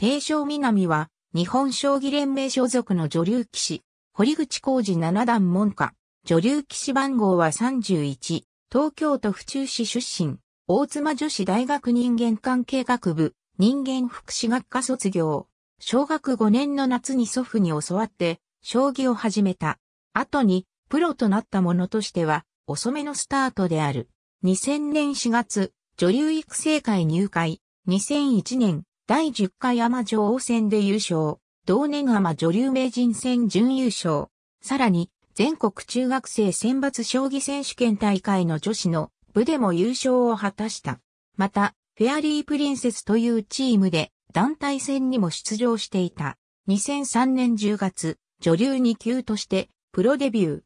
定称南は、日本将棋連盟所属の女流騎士、堀口浩二七段門下、女流騎士番号は31、東京都府中市出身、大妻女子大学人間関係学部、人間福祉学科卒業。小学5年の夏に祖父に教わって、将棋を始めた。後に、プロとなったものとしては、遅めのスタートである。2000年4月、女流育成会入会。2001年、第10回アマ女王戦で優勝、同年アマ女流名人戦準優勝、さらに全国中学生選抜将棋選手権大会の女子の部でも優勝を果たした。また、フェアリープリンセスというチームで団体戦にも出場していた。2003年10月、女流2級としてプロデビュー。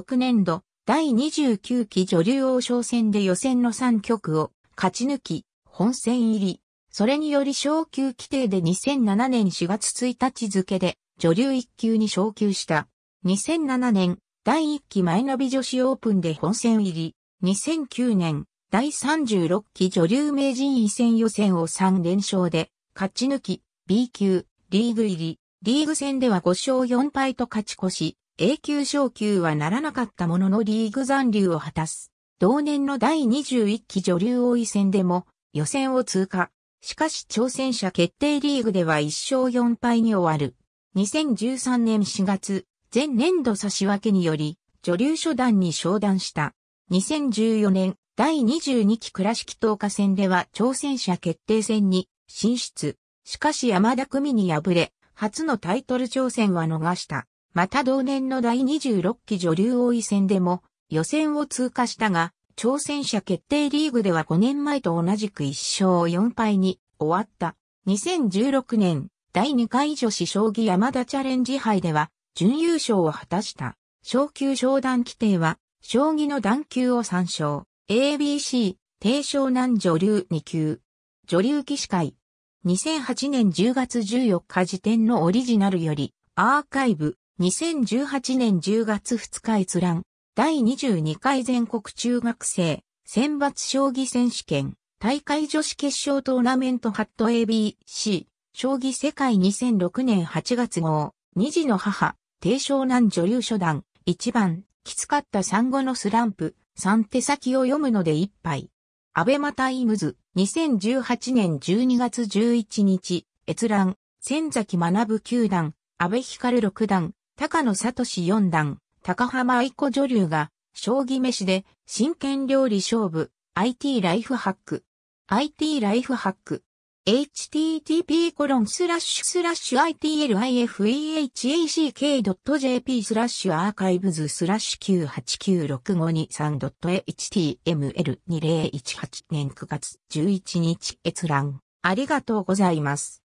2006年度、第29期女流王将戦で予選の3局を勝ち抜き、本戦入り。それにより昇級規定で2007年4月1日付で女流1級に昇級した。2007年、第1期前ナビ女子オープンで本戦入り。2009年、第36期女流名人位戦予選を3連勝で、勝ち抜き、B 級、リーグ入り。リーグ戦では5勝4敗と勝ち越し、A 級昇級はならなかったもののリーグ残留を果たす。同年の第21期女流王位戦でも予選を通過。しかし挑戦者決定リーグでは1勝4敗に終わる。2013年4月、前年度差し分けにより、女流初段に昇段した。2014年、第22期倉敷東下戦では挑戦者決定戦に進出。しかし山田組に敗れ、初のタイトル挑戦は逃した。また同年の第26期女流王位戦でも予選を通過したが、挑戦者決定リーグでは5年前と同じく1勝4敗に終わった。2016年、第2回女子将棋山田チャレンジ杯では、準優勝を果たした。昇級昇段規定は、将棋の段級を参照。ABC、低昇男女流2級。女流騎士会。2008年10月14日時点のオリジナルより、アーカイブ。2018年10月2日閲覧。第22回全国中学生選抜将棋選手権大会女子決勝トーナメントハット ABC 将棋世界2006年8月号2児の母低少男女流初段1番きつかった産後のスランプ3手先を読むので1杯アベマタイムズ2018年12月11日閲覧千崎学九段安倍光六段高野聡四段高浜愛子女流が、将棋飯で、真剣料理勝負、IT ライフハック。IT ライフハック。http コロンスラッシュスラッシュ itlifehack.jp スラッシュアーカイブズスラッシュ 9896523.html2018 年9月11日閲覧ありがとうございます。